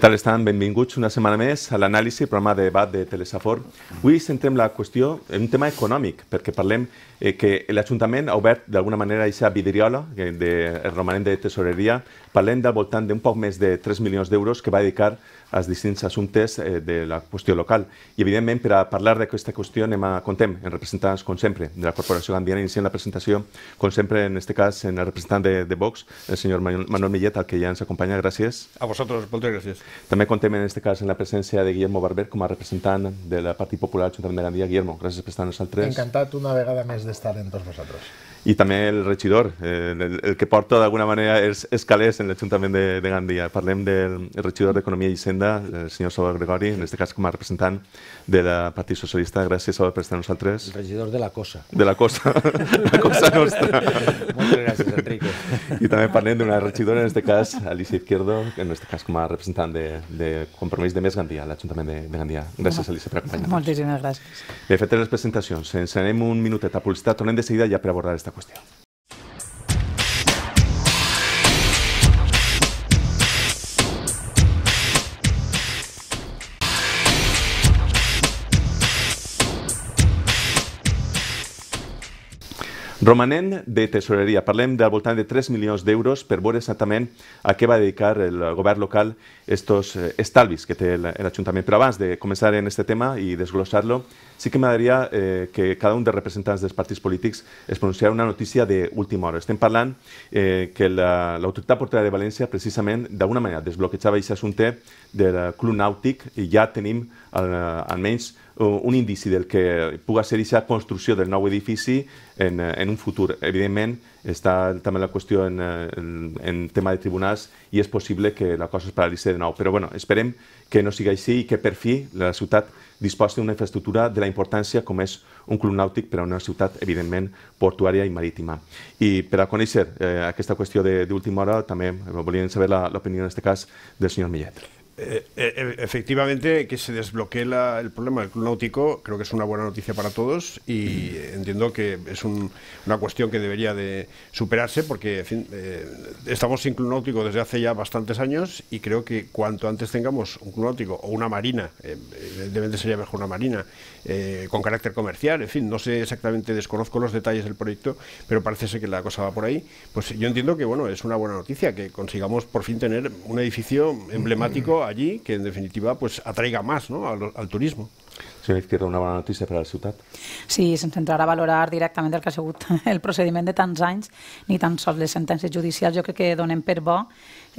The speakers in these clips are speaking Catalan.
tal estan? Benvinguts una setmana més a l'anàlisi, programa de debat de Telesafor. Avui centrem la qüestió en un tema econòmic, perquè parlem eh, que l'Ajuntament ha obert d'alguna manera aquesta vidriola, eh, de, el romanent de tesoreria, parlem del voltant d'un poc més de 3 milions d'euros que va dedicar els distints assumptes eh, de la qüestió local. I, evidentment, per a parlar d'aquesta qüestió anem a, contem en representants, com sempre, de la Corporació Gandiana. iniciant la presentació, com sempre, en aquest cas, en el representant de, de Vox, el senyor Manuel Millet, al que ja ens acompanya. Gràcies. A vosaltres, moltes gràcies. També contem, en aquest cas, en la presència de Guillermo Barber com a representant de la Partit Popular Ajuntament de Gandia. Guillermo, gràcies per estar amb nosaltres. Encantat una vegada més d'estar amb tots vosaltres. I també el regidor, eh, el, el que porta d'alguna manera els escalers en l'Ajuntament de, de Gandia. Parlem del regidor d'Economia i Hisenda agenda, el eh, senyor Salvador Gregori, en aquest cas com a representant de la Partit Socialista. Gràcies, Salvador, per estar amb nosaltres. Regidor de la Cosa. De la Cosa, la Cosa nostra. Moltes gràcies, Enrique. I també parlem d'una regidora, en aquest cas, Alicia Izquierdo, en aquest cas com a representant de, de Compromís de Més Gandia, l'Ajuntament de, de Gandia. Gràcies, Alicia, per acompanyar-nos. Moltíssimes gràcies. Bé, fet les presentacions, ens anem un minutet a publicitat, tornem de seguida ja per abordar aquesta qüestió. Romanent de tesoreria. Parlem del voltant de 3 milions d'euros per veure exactament a què va dedicar el govern local estos eh, estalvis que té l'Ajuntament. Però abans de començar en aquest tema i desglossar-lo, sí que m'agradaria eh, que cada un dels representants dels partits polítics es pronunciara una notícia d'última hora. Estem parlant eh, que l'autoritat la, portera de València precisament d'alguna manera desbloquejava aquest assumpte del club nàutic i ja tenim eh, almenys Eh, un indici del que puga ser aquesta construcció del nou edifici en, eh, en un futur. Evidentment, està també la qüestió en, eh, en, en tema de tribunals i és possible que la cosa es paralitzi de nou. Però bueno, esperem que no sigui així i que per fi la ciutat disposi d'una infraestructura de la importància com és un club nàutic per a una ciutat, evidentment, portuària i marítima. I per a conèixer eh, aquesta qüestió d'última hora, també volíem saber l'opinió, en aquest cas, del senyor Millet. Eh, eh, e-, efectivamente, que se desbloquee el problema del club creo que es una buena noticia para todos y mm. entiendo que es una cuestión que debería de superarse porque eh, estamos sin club desde hace ya bastantes años y creo que cuanto antes tengamos un club o una marina, deben de ser mejor una marina eh, con carácter comercial, en fin, no sé exactamente, desconozco los detalles del proyecto, pero parece ser que la cosa va por ahí. Pues yo entiendo que, bueno, es una buena noticia que consigamos por fin tener un edificio emblemático allí que, en definitiva, pues atraiga más al turismo. Senyor Izquierda, una bona notícia per a la ciutat? Sí, s'entrarà a valorar directament el que ha sigut el procediment de tants anys, ni tan sols les sentències judicials. Jo crec que donem per bo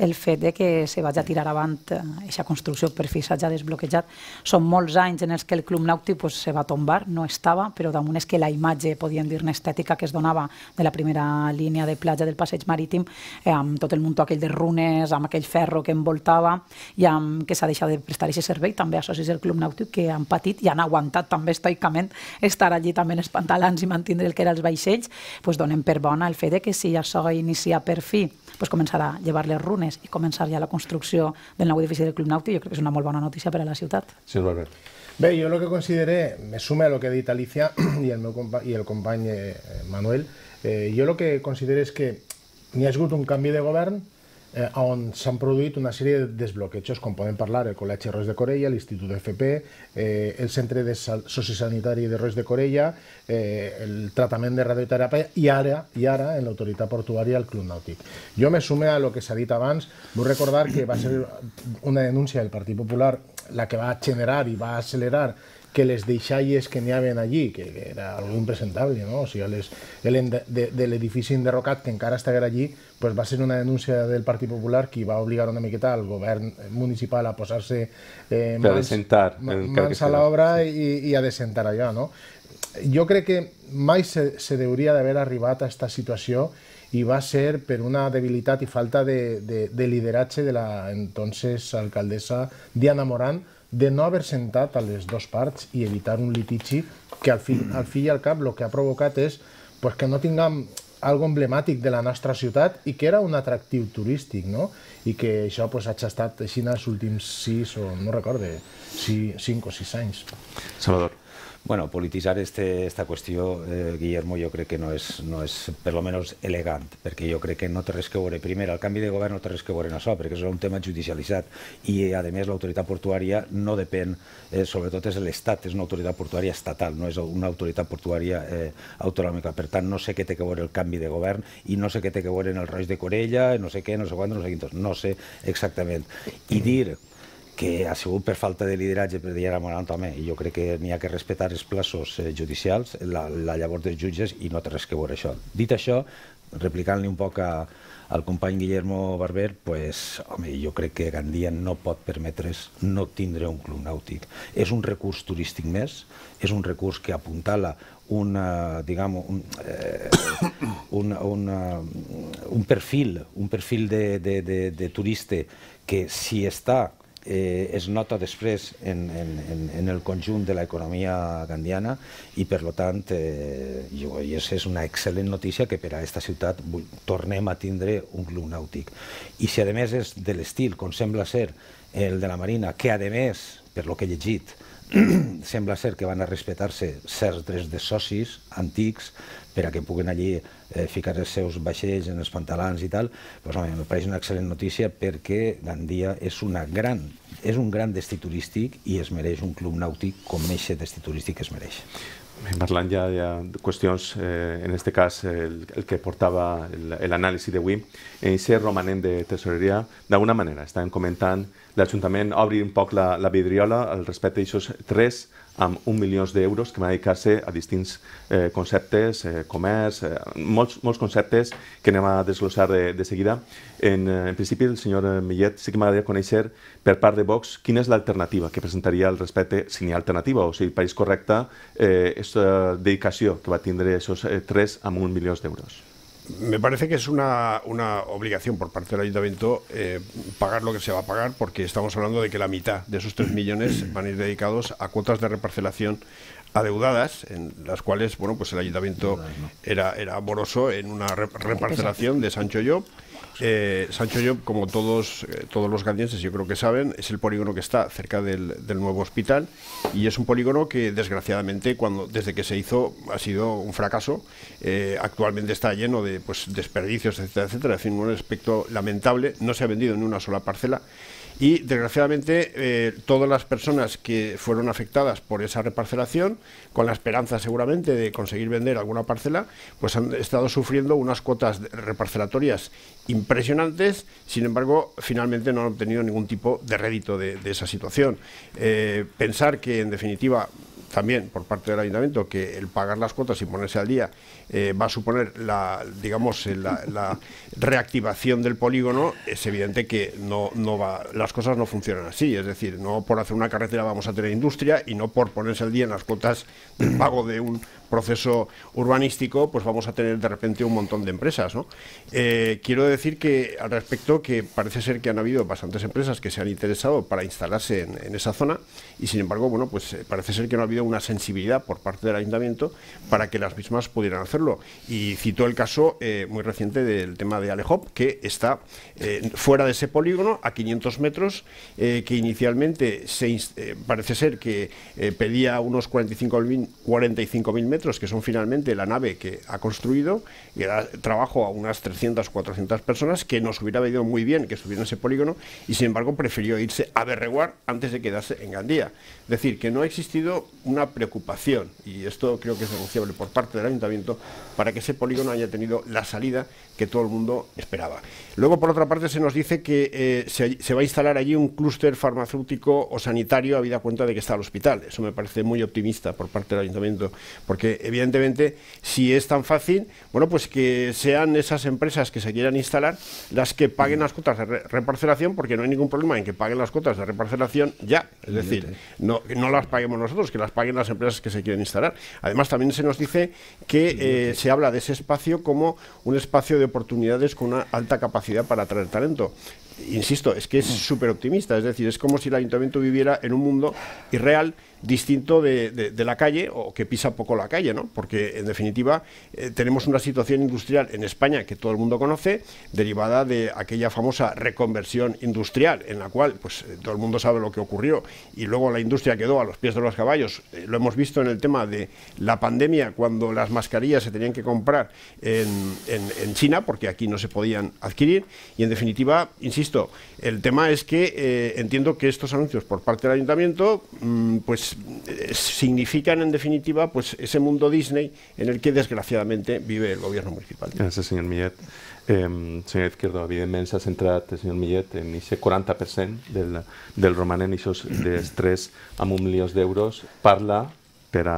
el fet de que se vagi a tirar avant aquesta eh, construcció per fi s'ha ja desbloquejat. Són molts anys en els que el Club Nàutic pues, se va tombar, no estava, però damunt és que la imatge, podíem dir-ne estètica, que es donava de la primera línia de platja del passeig marítim, eh, amb tot el muntó aquell de runes, amb aquell ferro que envoltava, i amb que s'ha deixat de prestar aquest servei també a socis del Club Nàutic que han patit i han aguantat també estoicament estar allí també en els pantalans i mantenir el que era els vaixells, doncs donem per bona el fet de que si això inicia per fi, doncs començarà a llevar les runes i començar ja la construcció del nou edifici del Club Nauti, jo crec que és una molt bona notícia per a la ciutat. Sí, Albert. Bé, jo el que consideré, me suma a lo que ha dit Alicia i el, meu compa i el company eh, Manuel, eh, jo el que considero és que n'hi ha hagut un canvi de govern, eh, on s'han produït una sèrie de desbloquejos, com podem parlar, el Col·legi Roig de Corella, l'Institut FP, eh, el Centre de Sociosanitari de Roig de Corella, eh, el tractament de radioterapia i ara, i ara en l'autoritat portuària el Club Nàutic. Jo me sume a lo que s'ha dit abans, vull recordar que va ser una denúncia del Partit Popular la que va generar i va accelerar que les deixalles que n'hi havien allí, que, que era algo impresentable, no? O sigui, les, de, de, de l'edifici enderrocat que encara estava allí, pues va ser una denúncia del Partit Popular que va obligar una miqueta al govern municipal a posar-se eh, mans, desentar, mans a l'obra i, i a desentar allò, no? Jo crec que mai se, se deuria d'haver arribat a aquesta situació i va ser per una debilitat i falta de, de, de lideratge de la entonces alcaldessa Diana Morán de no haver sentat a les dues parts i evitar un litigi que al fi, al fi i al cap el que ha provocat és pues, que no tinguem algo emblemàtic de la nostra ciutat i que era un atractiu turístic, no? I que això pues, ha estat així els últims sis o no recorde, eh, sis, cinc o sis anys. Salvador. Bueno, polititzar este, esta qüestió, eh, Guillermo, jo crec que no és, no és per lo menos elegant, perquè jo crec que no té res que veure. Primer, el canvi de govern no té res que veure en això, perquè és un tema judicialitzat i, a més, l'autoritat portuària no depèn, eh, sobretot és l'Estat, és una autoritat portuària estatal, no és una autoritat portuària eh, autonòmica. Per tant, no sé què té que veure el canvi de govern i no sé què té que veure en el Roig de Corella, no sé què, no sé quan, no sé quintos, no sé exactament. I dir que ha sigut per falta de lideratge per dir a home, jo crec que n'hi ha que respetar els plaços eh, judicials, la, la llavor dels jutges, i no té res que veure això. Dit això, replicant-li un poc a, al company Guillermo Barber, pues, home, jo crec que Gandia no pot permetre's no tindre un club nàutic. És un recurs turístic més, és un recurs que apuntala una, diguem, un, eh, un, una, un perfil, un perfil de, de, de, de turista que si està eh, es nota després en, en, en en el conjunt de l'economia gandiana i per lo tant eh, jo, i és, és una excel·lent notícia que per a aquesta ciutat tornem a tindre un club nàutic. I si a més és de l'estil, com sembla ser el de la Marina, que a més, per lo que he llegit, sembla ser que van a respectar-se certs drets de socis antics, per a que puguin allí eh, ficar els seus vaixells en els pantalans i tal, doncs, home, em pareix una excel·lent notícia perquè Gandia és, una gran, és un gran destí turístic i es mereix un club nàutic com eixe destí turístic es mereix. Parlant ja de qüestions, eh, en aquest cas el, el que portava l'anàlisi d'avui, en ser romanent de tesoreria, d'alguna manera estàvem comentant l'Ajuntament obri un poc la, la vidriola al respecte d'aixòs tres amb un milió d'euros que va dedicar-se a distints eh, conceptes, eh, comerç, eh, molts, molts conceptes que anem a desglossar de, de seguida. En, eh, en principi, el senyor eh, Millet sí que m'agradaria conèixer per part de Vox quina és l'alternativa que presentaria al respecte, si n'hi ha alternativa, o si el país correcte, eh, aquesta eh, dedicació que va tindre aquests 3 tres amb un milió d'euros. me parece que es una, obligación por parte del ayuntamiento eh, pagar lo que se va a pagar, porque estamos hablando de que la mitad de esos 3 millones van a ir dedicados a cuotas de reparcelación adeudadas, en las cuales bueno pues el ayuntamiento era, era amoroso en una reparcelación de Sancho Yo. Eh, Sancho yo como todos, eh, todos los gandienses, yo creo que saben, es el polígono que está cerca del, nuevo hospital y es un polígono que desgraciadamente cuando, desde que se hizo ha sido un fracaso. Eh, actualmente está lleno de pues, desperdicios, etcétera, etcétera. En un aspecto lamentable. No se ha vendido ni una sola parcela. Y desgraciadamente eh, todas las personas que fueron afectadas por esa reparcelación, con la esperanza seguramente de conseguir vender alguna parcela, pues han estado sufriendo unas cuotas reparcelatorias impresionantes, sin embargo finalmente no han obtenido ningún tipo de rédito de, esa situación. Eh, pensar que en definitiva también por parte del ayuntamiento que el pagar las cuotas y ponerse al día eh, va a suponer la, digamos, eh, la, reactivación del polígono, es evidente que no, no va, las cosas no funcionan así. Es decir, no por hacer una carretera vamos a tener industria y no por ponerse al día en las cuotas del pago de un proceso urbanístico, pues vamos a tener de repente un montón de empresas. ¿no? Eh, quiero decir que al respecto que parece ser que han habido bastantes empresas que se han interesado para instalarse en esa zona y sin embargo, bueno, pues eh, parece ser que no ha habido una sensibilidad por parte del ayuntamiento para que las mismas pudieran hacerlo. Y citó el caso eh, muy reciente del tema de Alejop, que está eh, fuera de ese polígono, a 500 metros, que inicialmente parece ser que pedía unos 45.000 45 metros, que son finalmente la nave que ha construido, y da trabajo a unas 300, 400 personas, que nos hubiera venido muy bien que estuviera en ese polígono, y sin embargo prefirió irse a Berreguar antes de quedarse en Gandía. Es decir, que no ha existido una preocupación, y esto creo que es denunciable por parte del Ayuntamiento, para que ese polígono haya tenido la salida que todo el mundo esperaba. Luego, por otra parte, se nos dice que eh, se, va a instalar allí un clúster farmacéutico o sanitario, a vida cuenta de que está el hospital. Eso me parece muy optimista por parte del ayuntamiento, porque evidentemente, si es tan fácil, bueno, pues que sean esas empresas que se quieran instalar las que paguen las cuotas de reparcelación, porque no hay ningún problema en que paguen las cuotas de reparcelación ya. Es decir, no, no las paguemos nosotros, que las paguen las empresas que se quieren instalar. Además, también se nos dice que eh, se habla de ese espacio como un espacio de oportunidades con una alta capacidad para atraer talento. Insisto, es que es súper optimista, es decir, es como si el ayuntamiento viviera en un mundo irreal distinto de, la calle o que pisa poco la calle, ¿no? Porque en definitiva eh, tenemos una situación industrial en España que todo el mundo conoce, derivada de aquella famosa reconversión industrial en la cual pues eh, todo el mundo sabe lo que ocurrió y luego la industria quedó a los pies de los caballos. Eh, lo hemos visto en el tema de la pandemia cuando las mascarillas se tenían que comprar en China porque aquí no se podían adquirir y en definitiva, insisto, El tema es que eh, entiendo que estos anuncios por parte del ayuntamiento mmm, pues eh, significan en definitiva pues ese mundo Disney en el que desgraciadamente vive el gobierno municipal. Gràcies, señor Millet. Eh, señor Izquierdo, evidentment s'ha centrat, senyor Millet, en aquest 40% del, del romanent, aquests d'estrès amb un milió d'euros. Parla per a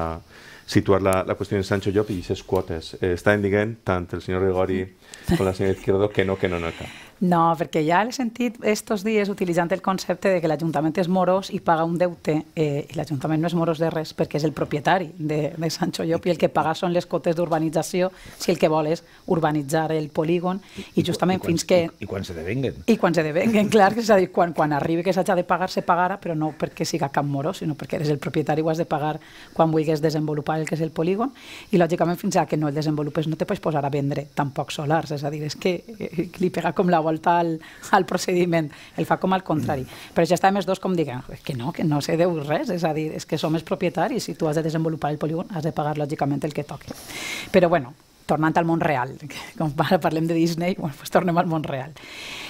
situar la, la qüestió en Sancho Llop i aquestes quotes. Eh, està dient tant el senyor Gregori com la senyora Izquierdo que no, que no, no, que no. No, perquè ja l'he sentit estos dies utilitzant el concepte de que l'Ajuntament és moros i paga un deute, eh, i l'Ajuntament no és moros de res perquè és el propietari de, de Sancho Llop i el que paga són les cotes d'urbanització si el que vol és urbanitzar el polígon i justament I quan, fins que... I, I quan se devenguen. I quan se devenguen, clar, que és a dir, quan, quan arribi que s'haja de pagar, se pagarà, però no perquè siga cap moro, sinó perquè eres el propietari i ho has de pagar quan vulguis desenvolupar el que és el polígon i lògicament fins a que no el desenvolupes no te pots posar a vendre tampoc solars, és a dir, és que eh, li pega com la bola volta al, al procediment. El fa com al contrari. Mm. Però ja està els dos com diguem, que no, que no se deu res, és a dir, és que som els propietaris i tu has de desenvolupar el polígon, has de pagar lògicament el que toqui. Però bueno, tornant al món real, com ara parlem de Disney, bueno, pues tornem al món real.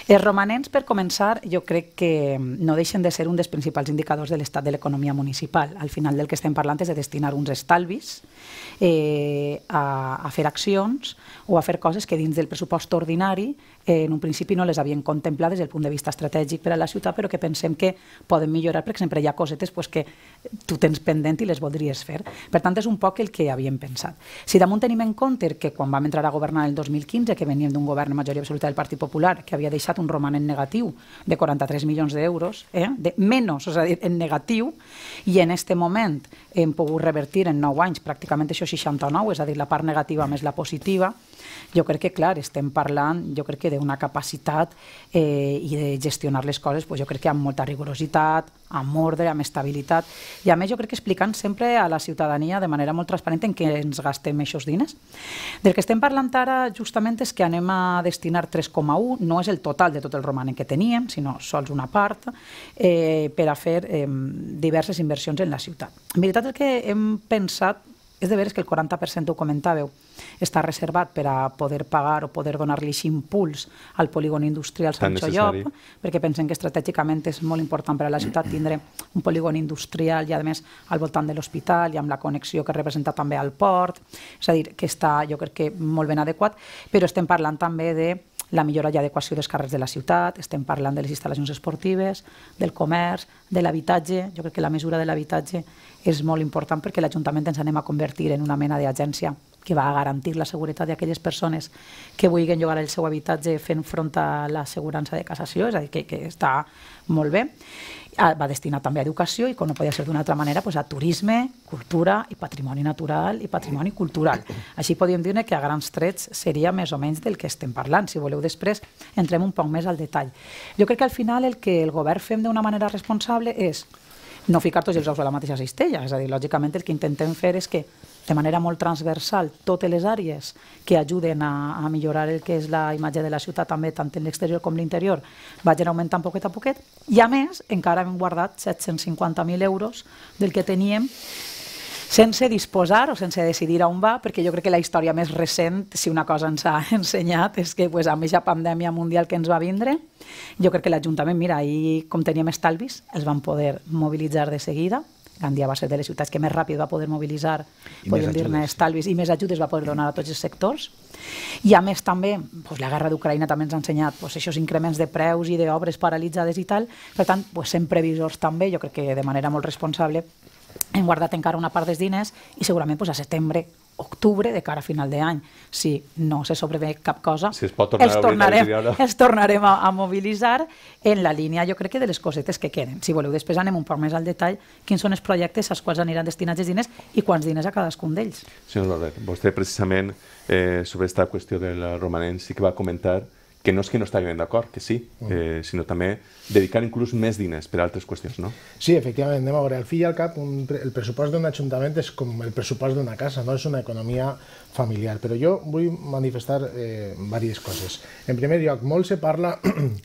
Els romanents, per començar, jo crec que no deixen de ser un dels principals indicadors de l'estat de l'economia municipal. Al final del que estem parlant és de destinar uns estalvis eh, a, a fer accions o a fer coses que dins del pressupost ordinari eh, en un principi no les havien contemplat des del punt de vista estratègic per a la ciutat, però que pensem que poden millorar, per exemple, hi ha cosetes pues, que tu tens pendent i les voldries fer. Per tant, és un poc el que havíem pensat. Si damunt tenim en compte que quan vam entrar a governar el 2015, que veníem d'un govern majoria absoluta del Partit Popular, que havia deixat estat un romanent negatiu de 43 milions d'euros, eh? de menys, és a dir, en negatiu, i en aquest moment hem pogut revertir en 9 anys pràcticament això 69, és a dir, la part negativa més la positiva, jo crec que, clar, estem parlant, jo crec que d'una capacitat eh, i de gestionar les coses, pues, jo crec que amb molta rigorositat, amb ordre, amb estabilitat, i a més jo crec que explicant sempre a la ciutadania de manera molt transparent en què ens gastem aquests diners. Del que estem parlant ara justament és que anem a destinar 3,1, no és el total total de tot el romanent que teníem, sinó sols una part, eh, per a fer eh, diverses inversions en la ciutat. En veritat, el que hem pensat és de veres que el 40% ho comentàveu, està reservat per a poder pagar o poder donar-li impuls al polígon industrial Sant Llop, perquè pensem que estratègicament és molt important per a la ciutat tindre un polígon industrial i, a més, al voltant de l'hospital i amb la connexió que representa també al port, és a dir, que està, jo crec que molt ben adequat, però estem parlant també de la millora i adequació dels carrers de la ciutat, estem parlant de les instal·lacions esportives, del comerç, de l'habitatge. Jo crec que la mesura de l'habitatge és molt important perquè l'Ajuntament ens anem a convertir en una mena d'agència que va a garantir la seguretat d'aquelles persones que vulguin llogar el seu habitatge fent front a l'assegurança de cassació, és a dir, que, que està molt bé va destinat també a educació i, com no podia ser d'una altra manera, pues, a turisme, cultura i patrimoni natural i patrimoni cultural. Així podríem dir que a grans trets seria més o menys del que estem parlant. Si voleu després entrem un poc més al detall. Jo crec que al final el que el govern fem d'una manera responsable és no ficar tots els ous a la mateixa cistella. És a dir, lògicament el que intentem fer és que de manera molt transversal totes les àrees que ajuden a, a millorar el que és la imatge de la ciutat també tant en l'exterior com l'interior vagin augmentant poquet a poquet i a més encara hem guardat 750.000 euros del que teníem sense disposar o sense decidir on va, perquè jo crec que la història més recent, si una cosa ens ha ensenyat, és que pues, amb aquesta pandèmia mundial que ens va vindre, jo crec que l'Ajuntament, mira, ahir com teníem estalvis, els van poder mobilitzar de seguida, Gandia va ser de les ciutats que més ràpid va poder mobilitzar, I podem dir-ne estalvis, i més ajudes va poder donar a tots els sectors. I a més també, pues, la guerra d'Ucraïna també ens ha ensenyat pues, aquests increments de preus i d'obres paralitzades i tal, per tant, pues, sent previsors també, jo crec que de manera molt responsable, hem guardat encara una part dels diners i segurament doncs, a setembre octubre de cara a final d'any. Si no se sobrevé cap cosa, si es pot tornar els, tornarem, els tornarem a, a mobilitzar en la línia, jo crec que de les cosetes que queden. Si voleu, després anem un poc més al detall quins són els projectes als quals aniran destinats els diners i quants diners a cadascun d'ells. Senyor Loret, vostè precisament eh, sobre aquesta qüestió del romanent sí que va comentar que no és que no estiguin d'acord, que sí, mm. eh, sinó també dedicar inclús més diners per a altres qüestions, no? Sí, efectivament, anem a veure, al fi i al cap, un, el pressupost d'un ajuntament és com el pressupost d'una casa, no és una economia familiar, però jo vull manifestar eh, diverses coses. En primer lloc, molt se parla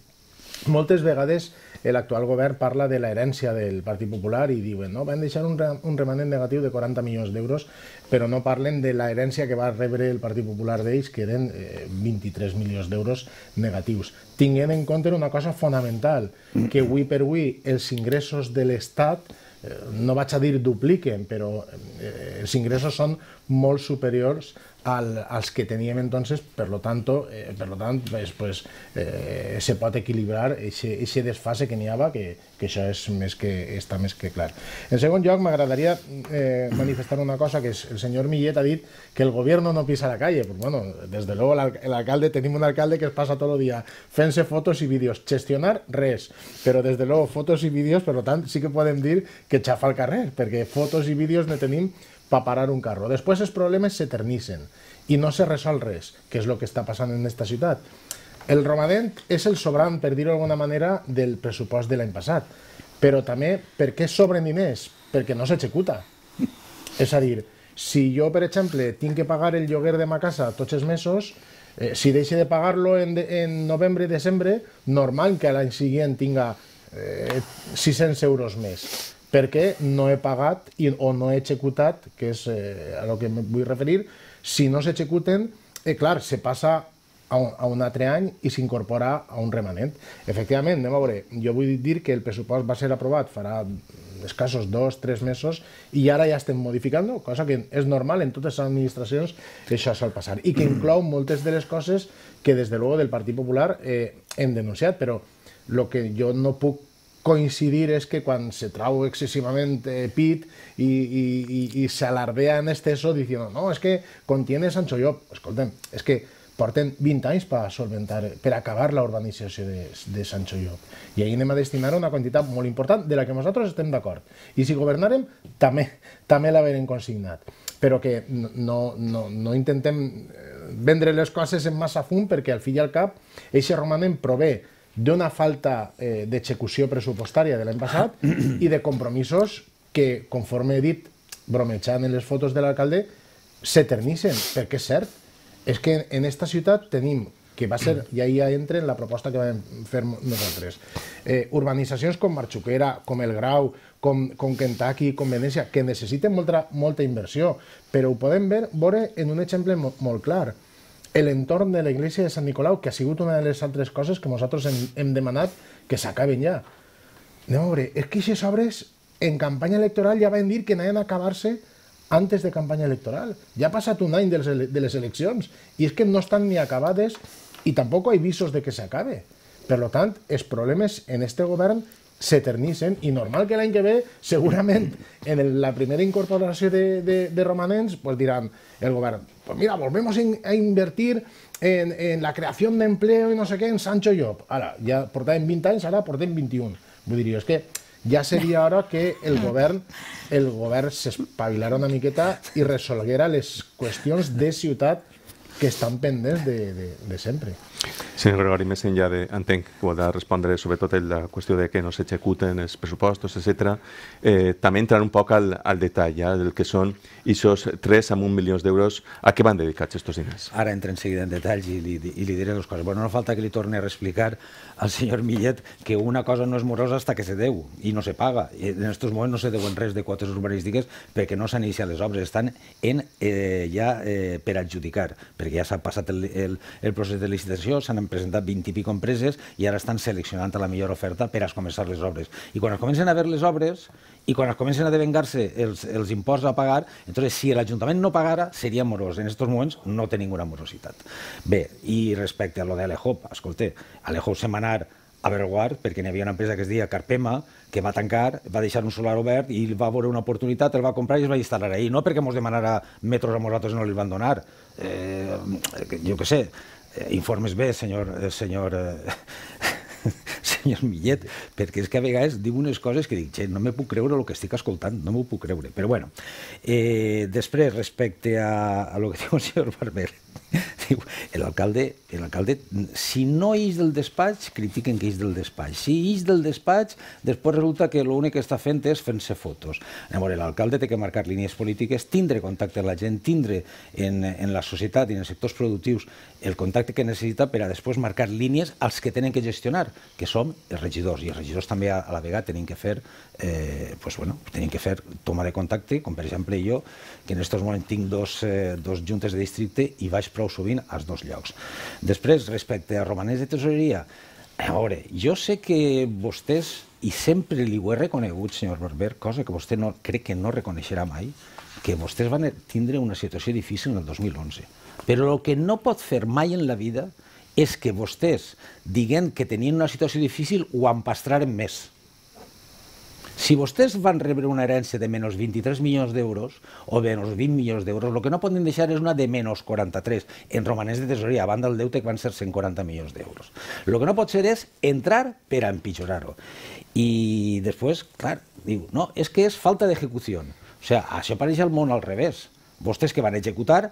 moltes vegades l'actual govern parla de l'herència del Partit Popular i diuen no, van deixar un, un remanent negatiu de 40 milions d'euros, però no parlen de l'herència que va rebre el Partit Popular d'ells, que eren eh, 23 milions d'euros negatius. Tinguem en compte una cosa fonamental, que avui per avui els ingressos de l'Estat eh, no vaig a dir dupliquen, però eh, els ingressos són molt superiors al, los que teníamos entonces, por lo, tanto, eh, lo tanto, pues, pues eh, se puede equilibrar ese desfase que niaba, que, ya es más que, está más que claro. En segundo lugar, me eh, manifestar una cosa, que es, el señor Millet ha dicho que el gobierno no pisa la calle. Pues bueno, desde luego el alcalde, tenemos un alcalde que es todo el día fense fotos y vídeos. Gestionar, res. pero desde luego fotos y vídeos, por lo tanto, sí que pueden decir que chafa el carrer, porque fotos y vídeos no tenim para parar un carro. Después esos problemas se eternicen y no se resol res, que es lo que está pasando en esta ciudad. El romadent es el sobrant, per dir-ho d'alguna manera, del pressupost de l'any passat. Però també, per què sobren diners? Perquè no s'executa. És a dir, si jo, per exemple, tinc que pagar el lloguer de ma casa tots els mesos, eh, si deixe de pagar-lo en, en novembre i desembre, normal que l'any següent tinga eh, 600 euros més perquè no he pagat i, o no he executat, que és eh, a lo que em vull referir, si no s'executen, eh, clar, se passa a un, a un altre any i s'incorpora a un remanent. Efectivament, anem a veure, jo vull dir que el pressupost va ser aprovat farà escassos dos, tres mesos i ara ja estem modificant, cosa que és normal en totes les administracions que això sol passar i que inclou moltes de les coses que des de luego del Partit Popular eh, hem denunciat, però el que jo no puc coincidir es que cuando se trabó excesivamente pit y se alardea en exceso diciendo no, es que contiene Sancho Llop. escolten, es que porten 20 para para solventar, para acabar la urbanización de, Sancho Llop. y ahí me a destinar una cantidad muy importante de la que nosotros estén de acuerdo y si también también la en consignat. pero que no, no, no intenten eh, cosas en más fum porque al fin y al cap, ese en provee d'una falta eh, d'execució pressupostària de l'any passat i de compromisos que, conforme he dit, bromejant en les fotos de l'alcalde, s'eternissen, perquè és cert. És que en aquesta ciutat tenim que va ser, i ahir ja entra en la proposta que vam fer nosaltres. Eh, urbanitzacions com Marxuquera, com El Grau, com, com Kentucky, com Venècia, que necessiten molta, molta inversió, però ho podem veure en un exemple molt, molt clar. el entorno de la iglesia de San Nicolau, que ha sido una de las tres cosas... que nosotros en demanat que se acaben ya... ...no hombre, es que si obres en campaña electoral ya va a dir que no hayan acabar antes de campaña electoral. ...ya pasa passat un de las elecciones... ...y es que no están ni acabades ...y tampoco hay visos de que se acabe... ...por lo tanto, es problemas en este gobierno se eternicen y normal que en que ve, seguramente en la primera incorporación de, de, pues dirán el gobierno pues mira, volvemos a invertir en, la creación de empleo y no sé qué en Sancho Job. ya por en 20 ahora por portem 21. yo diría es que ya sería hora que el gobierno el se espabilara una miqueta y resolviera las cuestiones de ciudad que están pendientes de, siempre. Senyor Gregori, més enllà de, entenc que ho ha de respondre sobretot la qüestió de que no s'executen els pressupostos, etc. Eh, també entrar un poc al, al detall ja, eh, del que són aquests 3 amb 1 milions d'euros, a què van dedicats aquests diners? Ara entra en seguida en detalls i li, i li diré dues coses. Bueno, no falta que li torni a explicar al senyor Millet que una cosa no és morosa hasta que se deu i no se paga. En aquests moments no se deuen res de quotes urbanístiques perquè no s'han iniciat les obres, estan en, eh, ja eh, per adjudicar, perquè ja s'ha passat el, el, el procés de licitació licitació, s'han presentat 20 i escaig empreses i ara estan seleccionant la millor oferta per a començar les obres. I quan es comencen a veure les obres i quan es comencen a devengar-se els, els imports a pagar, entonces, si l'Ajuntament no pagara, seria morós. En aquests moments no té ninguna morositat. Bé, i respecte a lo de Alejop, escolte, Alejop se va a Berguard, perquè n'hi havia una empresa que es deia Carpema, que va tancar, va deixar un solar obert i va veure una oportunitat, el va comprar i es va instal·lar ahir. No perquè mos demanara metros a nosaltres no li van donar. Eh, jo què sé, Eh, informes bé, senyor, eh, senyor, eh, senyor Millet, perquè és que a vegades diu unes coses que dic, no me puc creure el que estic escoltant, no m'ho puc creure. Però bueno, eh, després, respecte a, a lo que diu el senyor Barber, diu, l'alcalde, si no ix del despatx, critiquen que ix del despatx. Si ix del despatx, després resulta que l'únic que està fent és fent-se fotos. Llavors, l'alcalde té que marcar línies polítiques, tindre contacte amb la gent, tindre en, en la societat i en els sectors productius el contacte que necessita per a després marcar línies als que tenen que gestionar, que som els regidors. I els regidors també a, a la vegada tenen que fer, eh, pues, bueno, tenen que fer toma de contacte, com per exemple jo, que en aquests moments tinc dos, eh, dos juntes de districte i vaig prou sovint existeixen als dos llocs. Després, respecte a romanès de tesoreria, a veure, jo sé que vostès, i sempre li ho he reconegut, senyor Barber, cosa que vostè no, crec que no reconeixerà mai, que vostès van tindre una situació difícil en el 2011. Però el que no pot fer mai en la vida és que vostès diguent que tenien una situació difícil o empastraren més. Si vostès van rebre una herència de menys 23 milions d'euros o de menys 20 milions d'euros, el que no poden deixar és una de menys 43 en romanents de tesoreria, a banda del deute que van ser 140 milions d'euros. El que no pot ser és entrar per a empitjorar-ho. I després, clar, diu, no, és que és falta d'execució. O sigui, això apareix al món al revés. Vostès que van executar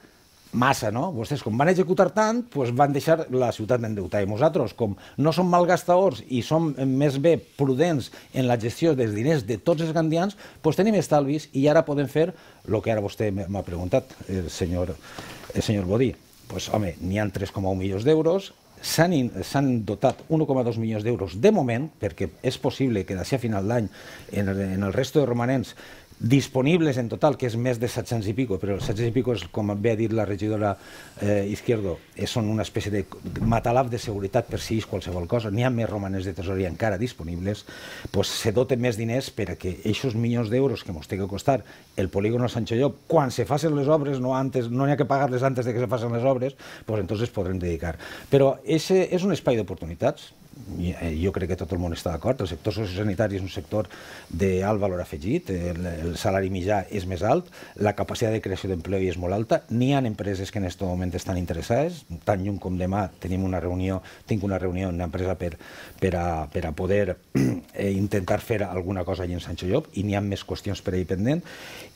massa, no? Vostès, com van executar tant, doncs van deixar la ciutat endeutada. I nosaltres, com no som malgastadors i som més bé prudents en la gestió dels diners de tots els gandians, doncs tenim estalvis i ara podem fer el que ara vostè m'ha preguntat, el senyor, el senyor Bodí. Doncs, home, n'hi ha 3,1 milions d'euros, s'han dotat 1,2 milions d'euros de moment, perquè és possible que d'ací a final d'any en, el, en el resto de romanents disponibles en total, que és més de 700 i pico, però 700 i pico, és, com bé ha dit la regidora eh, Izquierdo, és, eh, són una espècie de matalaf de seguretat per si és qualsevol cosa, n'hi ha més romanes de tesoreria encara disponibles, pues, se doten més diners per a que aquests milions d'euros que ens té que costar el polígon a Sancho Llop, quan se facin les obres, no antes, no n'hi ha que pagar-les antes de que se facin les obres, pues, entonces podrem dedicar. Però ese és un espai d'oportunitats, Eh, jo crec que tot el món està d'acord, el sector sociosanitari és un sector d'alt valor afegit, el, el salari mitjà és més alt, la capacitat de creació d'empleo és molt alta, n'hi ha empreses que en aquest moment estan interessades, tan lluny com demà tenim una reunió, tinc una reunió amb una empresa per, per, a, per a poder eh, intentar fer alguna cosa allà en Sancho Llop, i n'hi ha més qüestions per ahir pendent,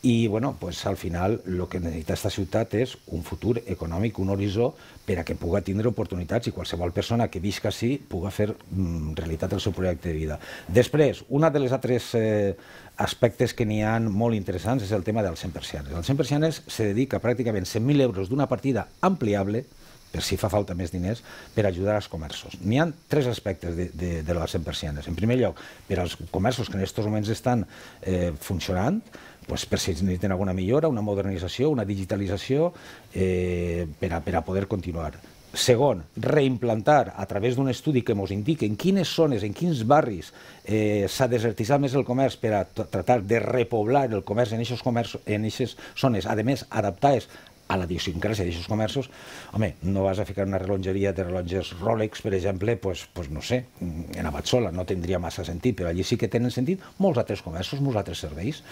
i bueno, pues, al final el que necessita aquesta ciutat és un futur econòmic, un horitzó, per a que puga tindre oportunitats i qualsevol persona que visca així puga fer fer mm, realitat el seu projecte de vida. Després, una de les altres eh, aspectes que n'hi ha molt interessants és el tema dels 100 persianes. Els 100 persianes se dedica pràcticament 100.000 euros d'una partida ampliable per si fa falta més diners, per ajudar als comerços. N'hi ha tres aspectes de, de, de les 100 persianes. En primer lloc, per als comerços que en aquests moments estan eh, funcionant, pues, per si necessiten alguna millora, una modernització, una digitalització, eh, per, per a poder continuar. Segon, reimplantar a través d'un estudi que ens indiqui en quines zones, en quins barris eh, s'ha desertitzat més el comerç per a tratar de repoblar el comerç en aquestes zones, a més adaptades a la idiosincràsia d'aquests comerços, home, no vas a ficar una rellongeria de rellotges Rolex, per exemple, pues, pues no sé, en Abatsola no tindria massa sentit, però allí sí que tenen sentit molts altres comerços, molts altres serveis.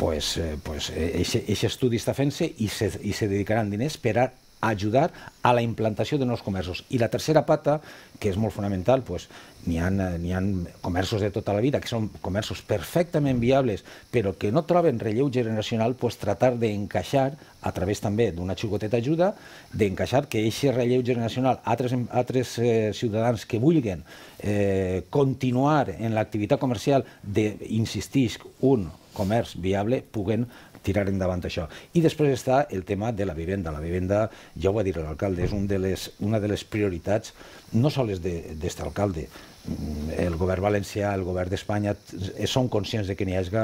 Pues, eh, pues, eh, eixe, eixe estudi està fent-se i se, i se dedicaran diners per a ajudar a la implantació de nous comerços. I la tercera pata, que és molt fonamental, doncs, n'hi ha, eh, ha comerços de tota la vida que són comerços perfectament viables, però que no troben relleu generacional, doncs tratar d'encaixar, a través també d'una xicoteta ajuda, d'encaixar que aquest relleu generacional, altres, altres eh, ciutadans que vulguin eh, continuar en l'activitat comercial de, un comerç viable, puguen tirar endavant això. I després està el tema de la vivenda. La vivenda, ja ho va dir l'alcalde, és un de les, una de les prioritats, no sols d'aquest alcalde, mm, el govern valencià, el govern d'Espanya, són conscients de que n'hi hagi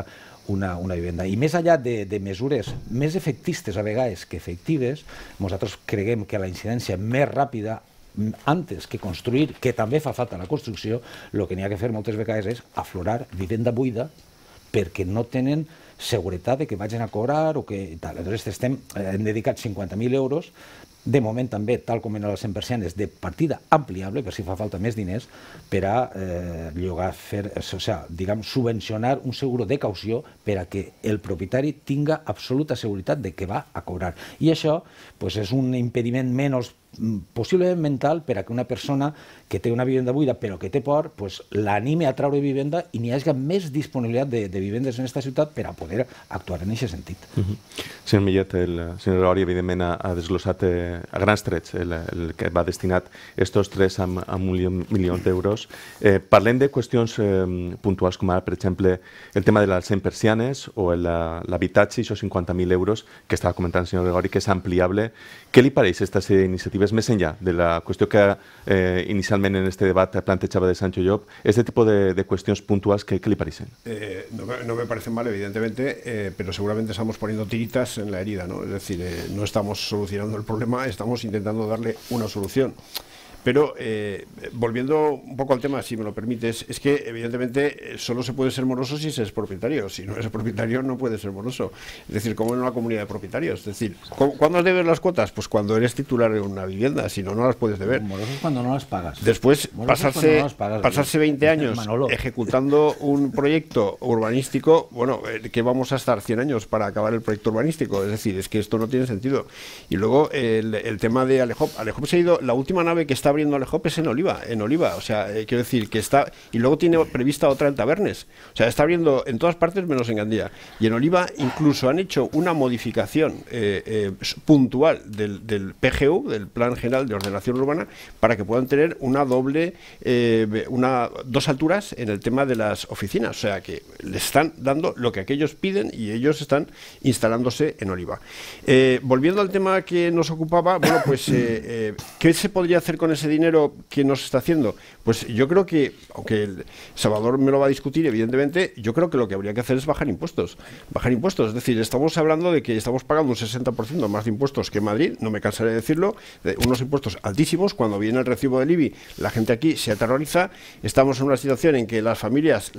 una, una vivenda. I més enllà de, de mesures més efectistes a vegades que efectives, nosaltres creguem que la incidència més ràpida mm, antes que construir, que també fa falta la construcció, el que n'hi ha que fer moltes vegades és aflorar vivenda buida perquè no tenen seguretat de que vagin a cobrar o que tal. Aleshores, estem, eh, hem dedicat 50.000 euros de moment també, tal com en el 100%, és de partida ampliable, per si fa falta més diners, per a eh, llogar, fer, eh, o sigui, diguem, subvencionar un seguro de caució per a que el propietari tinga absoluta seguretat de que va a cobrar. I això pues, és un impediment menys Mm, possiblement mental per a que una persona que té una vivenda buida però que té por, pues, l'anime a traure vivenda i n'hi hagi més disponibilitat de, de vivendes en aquesta ciutat per a poder actuar en aquest sentit. Uh mhm. -huh. Senyor Millet, el senyor Rauri evidentment, ha, ha desglossat eh, a grans trets el, el que va destinat estos tres amb, amb un milió, d'euros. Eh, parlem de qüestions eh, puntuals com ara, per exemple, el tema de les 100 persianes o l'habitatge, això 50.000 euros, que estava comentant el senyor Rauri, que és ampliable. Què li pareix aquesta d'iniciatives portuguès, més de la cuestión que eh, inicialmente en este debate planteaba de Sancho Job, este tipo de, cuestiones puntuales, que le parecen? Eh, no, me parecen mal, evidentemente, eh, pero seguramente estamos poniendo tiritas en la herida, ¿no? Es decir, no estamos solucionando el problema, estamos intentando darle una solución. Pero eh, volviendo un poco al tema, si me lo permites, es que evidentemente eh, solo se puede ser moroso si se es propietario. Si no es propietario, no puede ser moroso. Es decir, como en una comunidad de propietarios. Es decir, ¿cuándo ver las cuotas? Pues cuando eres titular de una vivienda, si no, no las puedes deber. Moroso es cuando no las pagas. Después, pasarse, pasarse 20 años ejecutando un proyecto urbanístico, bueno, eh, que vamos a estar 100 años para acabar el proyecto urbanístico. Es decir, es que esto no tiene sentido. Y luego el, tema de Alejop. Alejop se ha ido, la última nave que está abriendo Alejopes en Oliva, en Oliva. O sea, eh, quiero decir que está. Y luego tiene prevista otra en Tabernes. O sea, está abriendo en todas partes menos en Gandía. Y en Oliva incluso han hecho una modificación eh, eh, puntual del, del, PGU, del Plan General de Ordenación Urbana, para que puedan tener una doble, una, dos alturas en el tema de las oficinas. O sea, que le están dando lo que aquellos piden y ellos están instalándose en Oliva. volviendo al tema que nos ocupaba, bueno, pues, ¿qué se podría hacer con ese dinero que nos está haciendo? Pues yo creo que, aunque el Salvador me lo va a discutir, evidentemente, yo creo que lo que habría que hacer es bajar impuestos. Bajar impuestos, es decir, estamos hablando de que estamos pagando un 60% más de impuestos que Madrid, no me cansaré de decirlo, unos impuestos altísimos. Cuando viene el recibo del IBI, la gente aquí se aterroriza. Estamos en una situación en que las familias,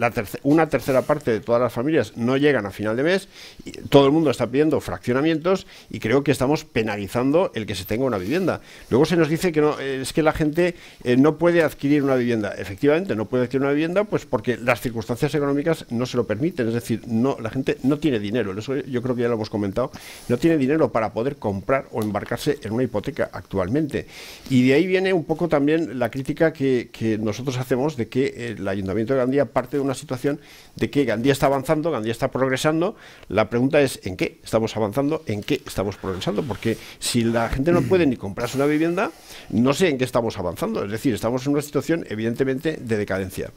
una tercera parte de todas las familias no llegan a final de mes, y todo el mundo está pidiendo fraccionamientos y creo que estamos penalizando el que se tenga una vivienda. Luego se nos dice que no, es que la gente eh, no puede adquirir una vivienda. Efectivamente, no puede adquirir una vivienda pues porque las circunstancias económicas no se lo permiten. Es decir, no, la gente no tiene dinero. Eso yo creo que ya lo hemos comentado. No tiene dinero para poder comprar o embarcarse en una hipoteca actualmente. Y de ahí viene un poco también la crítica que, que nosotros hacemos de que eh, el Ayuntamiento de Gandía parte de una situación de que Gandía está avanzando, Gandía está progresando. La pregunta es, ¿en qué estamos avanzando? ¿En qué estamos progresando? Porque si la gente no puede ni comprarse una vivienda, no sé en qué estamos avanzando, es decir, estamos en una situación evidentemente de decadencia.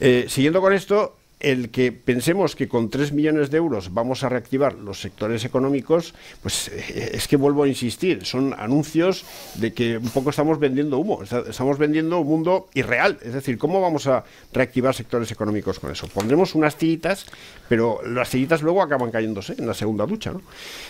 Eh, siguiendo con esto, el que pensemos que con 3 millones de euros vamos a reactivar los sectores económicos, pues eh, es que vuelvo a insistir, son anuncios de que un poco estamos vendiendo humo, estamos vendiendo un mundo irreal. Es decir, ¿cómo vamos a reactivar sectores económicos con eso? Pondremos unas tiritas, pero las tiritas luego acaban cayéndose en la segunda ducha. ¿no?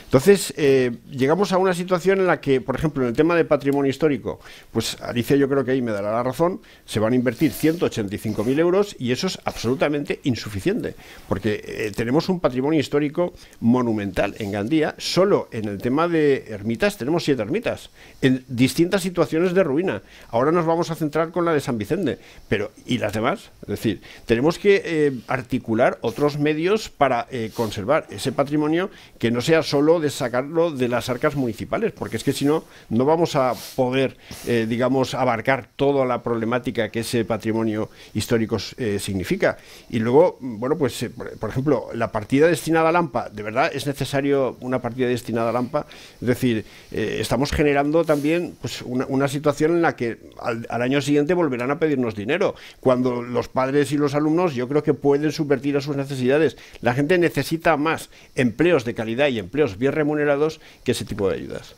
Entonces, eh, llegamos a una situación en la que, por ejemplo, en el tema de patrimonio histórico, pues Alicia yo creo que ahí me dará la razón, se van a invertir 185.000 euros y eso es absolutamente insuficiente suficiente, porque eh, tenemos un patrimonio histórico monumental en Gandía. Solo en el tema de ermitas tenemos siete ermitas, en distintas situaciones de ruina. Ahora nos vamos a centrar con la de San Vicente, pero ¿y las demás? Es decir, tenemos que eh, articular otros medios para eh, conservar ese patrimonio que no sea solo de sacarlo de las arcas municipales, porque es que si no, no vamos a poder, digamos, abarcar toda la problemática que ese patrimonio histórico significa. Y luego Mm, bueno, pues eh, por ejemplo, la partida destinada a Lampa, ¿de verdad es necesario una partida destinada a Lampa? Es decir, eh, estamos generando también pues, una, situación en la que al, año siguiente volverán a pedirnos dinero, cuando los padres y los alumnos yo creo que pueden subvertir a sus necesidades. La gente necesita más empleos de calidad y empleos bien remunerados que ese tipo de ayudas.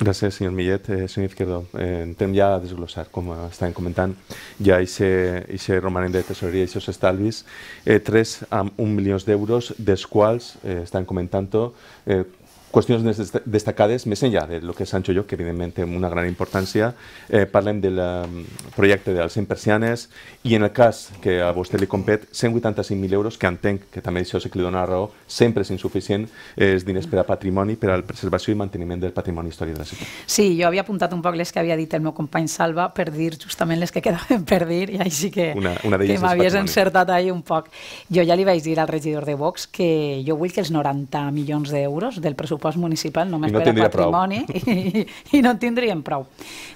gracias señor Millet. Eh, señor Izquierdo, eh, a desglosar como están comentando ya ese de tesorería y sus estalvis. 3 a 1 millón de euros, de eh, están comentando eh, qüestions destacades, més enllà de lo que és Sancho Lloc, que evidentment té una gran importància, eh, parlem del um, projecte dels 100 persianes i en el cas que a vostè li compet, 185.000 euros, que entenc que també això se li dona raó, sempre és insuficient, és diners per a patrimoni, per a la preservació i manteniment del patrimoni històric de la ciutat. Sí, jo havia apuntat un poc les que havia dit el meu company Salva per dir justament les que quedaven per dir i així que, una, una que m'havies encertat ahir un poc. Jo ja li vaig dir al regidor de Vox que jo vull que els 90 milions d'euros del pressupost pressupost municipal només no per a patrimoni i, i no en tindríem prou.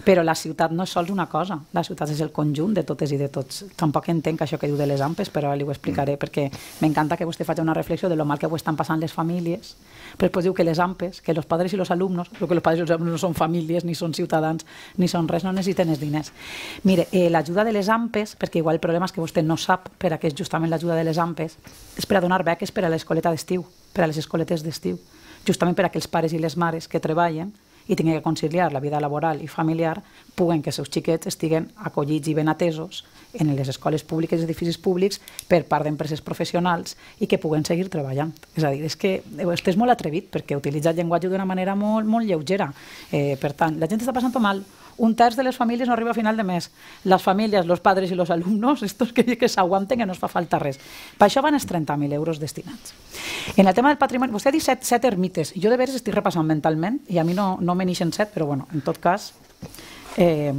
Però la ciutat no és sols una cosa, la ciutat és el conjunt de totes i de tots. Tampoc entenc això que diu de les ampes, però li ho explicaré mm. perquè m'encanta que vostè faci una reflexió de lo mal que ho estan passant les famílies, però després diu que les ampes, que els pares i els alumnes, que els pares i els alumnes no són famílies, ni són ciutadans, ni són res, no necessiten els diners. Mire, eh, l'ajuda de les ampes, perquè igual el problema és que vostè no sap per a què és justament l'ajuda de les ampes, és per a donar beques per a l'escoleta d'estiu, per a les escoletes d'estiu justament per a que els pares i les mares que treballen i tinguin que conciliar la vida laboral i familiar puguen que els seus xiquets estiguen acollits i ben atesos en les escoles públiques i edificis públics per part d'empreses professionals i que puguen seguir treballant. És a dir, és que eh, este és molt atrevit perquè utilitza el llenguatge d'una manera molt, molt lleugera. Eh, per tant, la gent està passant mal, un terç de les famílies no arriba a final de mes. Les famílies, els pares i els alumnes, estos que, que s'aguanten que no es fa falta res. Per això van els 30.000 euros destinats. En el tema del patrimoni, vostè ha dit set, set ermites. Jo de veres estic repassant mentalment i a mi no, no me n'ixen set, però bueno, en tot cas... Eh,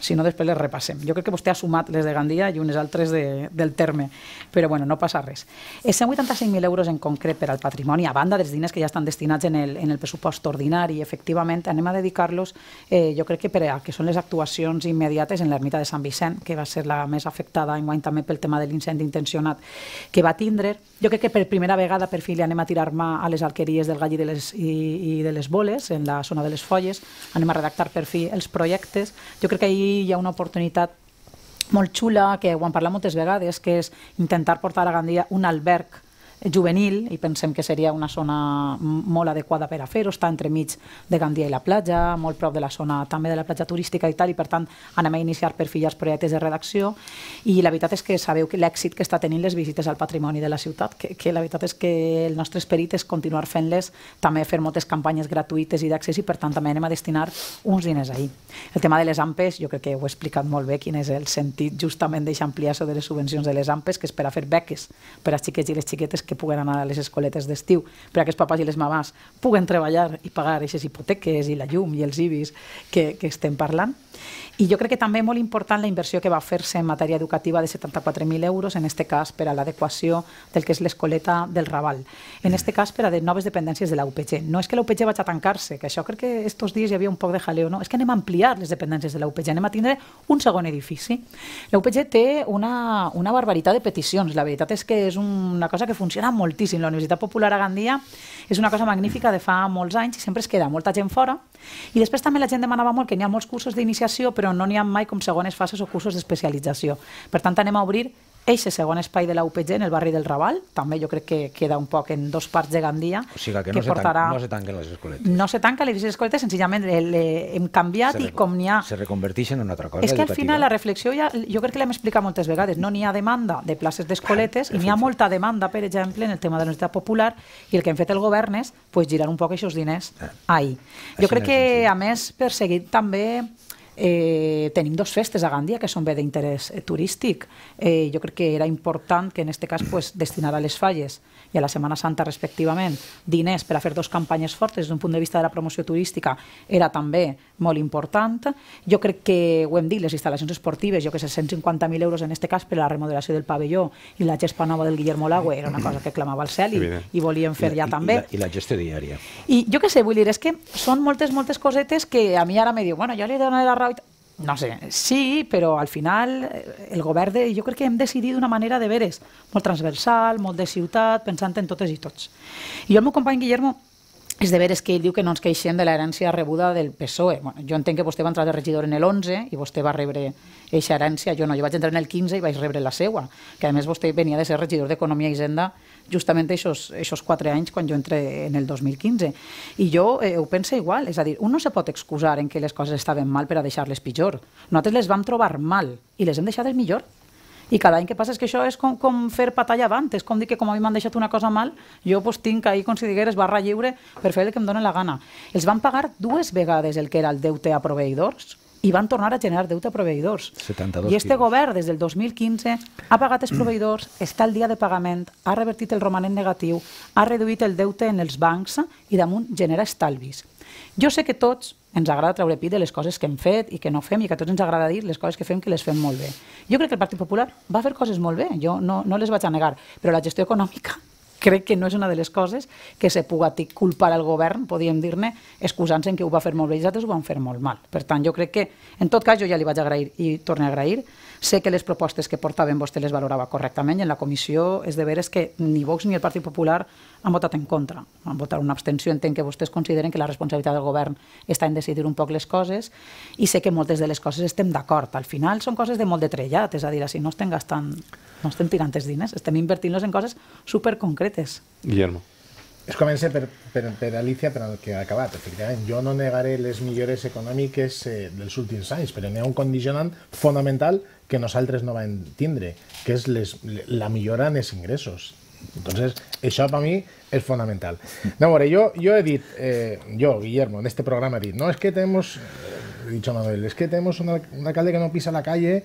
si no després les repassem. Jo crec que vostè ha sumat les de Gandia i unes altres de, del terme, però bueno, no passa res. 185.000 eh, euros en concret per al patrimoni, a banda dels diners que ja estan destinats en el, en el pressupost ordinari, efectivament, anem a dedicar-los, eh, jo crec que per a que són les actuacions immediates en l'ermita de Sant Vicent, que va ser la més afectada guany també pel tema de l'incendi intencionat que va tindre. Jo crec que per primera vegada per fi li anem a tirar mà a les alqueries del Gall i de les, i, i de les Boles, en la zona de les Folles, anem a redactar per fi els projectes. Jo crec que ahir hi ha una oportunitat molt xula, que ho hem parlat moltes vegades, que és intentar portar a Gandia un alberg juvenil i pensem que seria una zona molt adequada per a fer-ho, està mig de Gandia i la platja, molt prop de la zona també de la platja turística i tal, i per tant anem a iniciar per fi els projectes de redacció i la veritat és que sabeu que l'èxit que està tenint les visites al patrimoni de la ciutat, que, que la veritat és que el nostre esperit és continuar fent-les, també fer moltes campanyes gratuïtes i d'accés i per tant també anem a destinar uns diners ahir. El tema de les AMPES, jo crec que ho he explicat molt bé quin és el sentit justament d'eixa ampliació de les subvencions de les AMPES, que és per a fer beques per als xiquets i les xiquetes que puguen anar a les escoletes d'estiu, que aquests papàs i les mamàs puguen treballar i pagar aquestes hipoteques i la llum i els IBIs que, que estem parlant. I jo crec que també és molt important la inversió que va fer-se en matèria educativa de 74.000 euros, en este cas per a l'adequació del que és l'escoleta del Raval. En este cas per a de noves dependències de la UPG. No és que la UPG vagi a tancar-se, que això crec que estos dies hi havia un poc de jaleo, no? és que anem a ampliar les dependències de la UPG, anem a tindre un segon edifici. La UPG té una, una barbaritat de peticions, la veritat és que és una cosa que funciona moltíssim. La Universitat Popular a Gandia és una cosa magnífica de fa molts anys i sempre es queda molta gent fora. I després també la gent demanava molt que n'hi ha molts cursos d'iniciació, però però no n'hi ha mai com segones fases o cursos d'especialització. Per tant, anem a obrir aquest segon espai de la UPG en el barri del Raval, també jo crec que queda un poc en dos parts de Gandia. O sigui que, no, se portarà... no se tanquen les escoletes. No se tanquen les escoletes, senzillament eh, hem canviat se i com n'hi ha... Se reconverteixen en una altra cosa És que educativa. al final la reflexió ja, jo crec que l'hem explicat moltes vegades, no n'hi ha demanda de places d'escoletes i n'hi ha molta demanda, per exemple, en el tema de la universitat popular i el que hem fet el govern és pues, girar un poc aquests diners ahir. Jo crec que, a més, per seguir també Eh, tenim dos festes a Gandia que són bé d'interès eh, turístic. Eh, jo crec que era important que en aquest cas pues, destinar a les falles i a la Setmana Santa respectivament diners per a fer dos campanyes fortes d'un punt de vista de la promoció turística era també molt important. Jo crec que, ho hem dit, les instal·lacions esportives, jo que sé, 150.000 euros en aquest cas per a la remodelació del pavelló i la gespa nova del Guillermo Lago era una cosa que clamava al cel i, i volíem fer I, ja i, també. I la, I la gestió diària. I jo que sé, vull dir, és que són moltes, moltes cosetes que a mi ara me diu, bueno, jo li donaré la raó no sé, sí, però al final eh, el govern, de, jo crec que hem decidit d'una manera de veres, molt transversal, molt de ciutat, pensant en totes i tots. I jo el meu company Guillermo és de veres que ell diu que no ens queixem de l'herència rebuda del PSOE. Bueno, jo entenc que vostè va entrar de regidor en el 11 i vostè va rebre eixa herència. Jo no, jo vaig entrar en el 15 i vaig rebre la seua, que a més vostè venia de ser regidor d'Economia i Hisenda justament aquests quatre anys quan jo entré en el 2015. I jo eh, ho penso igual, és a dir, un no se pot excusar en que les coses estaven mal per a deixar-les pitjor. Nosaltres les vam trobar mal i les hem deixat el millor i cada any que passa és que això és com, com fer patalla avant, és com dir que com a mi m'han deixat una cosa mal, jo pues, doncs, tinc ahir, com si digueres, barra lliure per fer el que em dóna la gana. Els van pagar dues vegades el que era el deute a proveïdors, i van tornar a generar deute a proveïdors. I este quilos. govern, des del 2015, ha pagat els proveïdors, està al dia de pagament, ha revertit el romanent negatiu, ha reduït el deute en els bancs i damunt genera estalvis. Jo sé que tots ens agrada treure pit de les coses que hem fet i que no fem i que a tots ens agrada dir les coses que fem que les fem molt bé. Jo crec que el Partit Popular va fer coses molt bé, jo no, no les vaig a negar, però la gestió econòmica crec que no és una de les coses que se puga culpar al govern, podríem dir-ne, excusant-se en que ho va fer molt bé i els altres ho van fer molt mal. Per tant, jo crec que, en tot cas, jo ja li vaig agrair i torne a agrair Sé que les propostes que portaven vostè les valorava correctament i en la comissió és de veres que ni Vox ni el Partit Popular han votat en contra. Han votat una abstenció. Entenc que vostès consideren que la responsabilitat del govern està en decidir un poc les coses i sé que moltes de les coses estem d'acord. Al final són coses de molt de trellat, és a dir, si no estem gastant, no estem tirant els diners, estem invertint-los en coses superconcretes. Guillermo. Es comença per, Alicia, pero que ha acabat. Efectivament, no negaré les millores econòmiques del eh, dels últims pero però n'hi ha un condicionant fonamental que nosaltres no a tindre, que es la millora en ingresos. ingressos. Entonces, eso para mí es fundamental. No, bueno, yo jo, jo he eh, Guillermo, en este programa he no, es que tenemos, he eh, dicho Manuel, es que tenemos un alcalde que no pisa la calle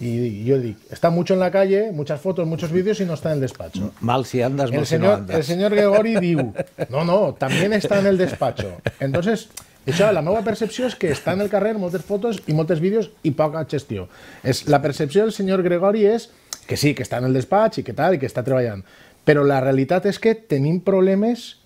y yo digo, está mucho en la calle, muchas fotos, muchos vídeos y no está en el despacho. Mal si andas, el mal señor, si no El señor Gregori diu, no, no, también está en el despacho. Entonces, la nueva percepción es que está en el carrer montes fotos y montes vídeos y poca gestión es la percepción del señor Gregori es que sí, que está en el despacho y que tal, y que está trabajando pero la realidad es que tenemos problemas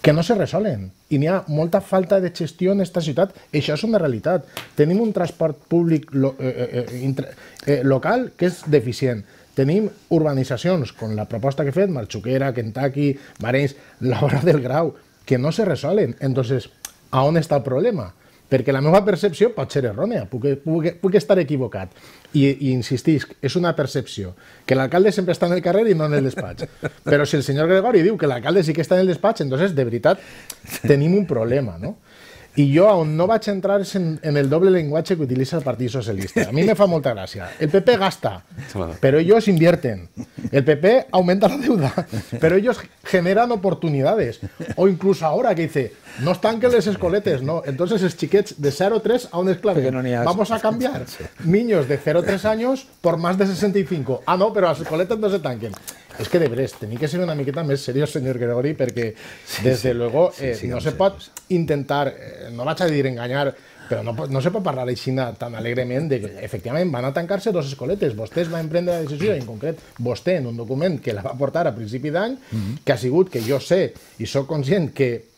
que no se resolen. I n'hi ha molta falta de gestió en aquesta ciutat. Això és una realitat. Tenim un transport públic lo, eh, eh, eh intra, eh, local que és deficient. Tenim urbanitzacions, com la proposta que he fet, Marxuquera, Kentucky, Marens, l'obra del Grau, que no se resolen. Entonces, on està el problema? perquè la meva percepció pot ser errònia, puc, puc, puc estar equivocat. I, I insistisc, és una percepció, que l'alcalde sempre està en el carrer i no en el despatx. Però si el senyor Gregori diu que l'alcalde sí que està en el despatx, entonces, de veritat, tenim un problema, no? Y yo aún no va a en, el doble lenguaje que utiliza el Partido Socialista. A mí me fa molta gracia. El PP gasta, pero ellos invierten. El PP aumenta la deuda, pero ellos generan oportunidades. O incluso ahora que dice, no que les escoletes, no. Entonces es chiquets de 0 a 3 a un esclavo. Vamos a cambiar niños de 0 3 años por más de 65. Ah, no, pero las escoletes no se tanquen. És que de Brest, tenia que ser una miqueta més seriós, senyor Gregori, perquè, sí, des de sí, luego, eh, sí, sí, no se pot intentar, eh, no vaig a dir enganyar, però no, no se pot parlar així tan alegrement de que efectivament van a tancar-se dos escoletes. Vostès van prendre la decisió, en concret, vostè en un document que la va portar a principi d'any, mm -hmm. que ha sigut que jo sé i sóc conscient que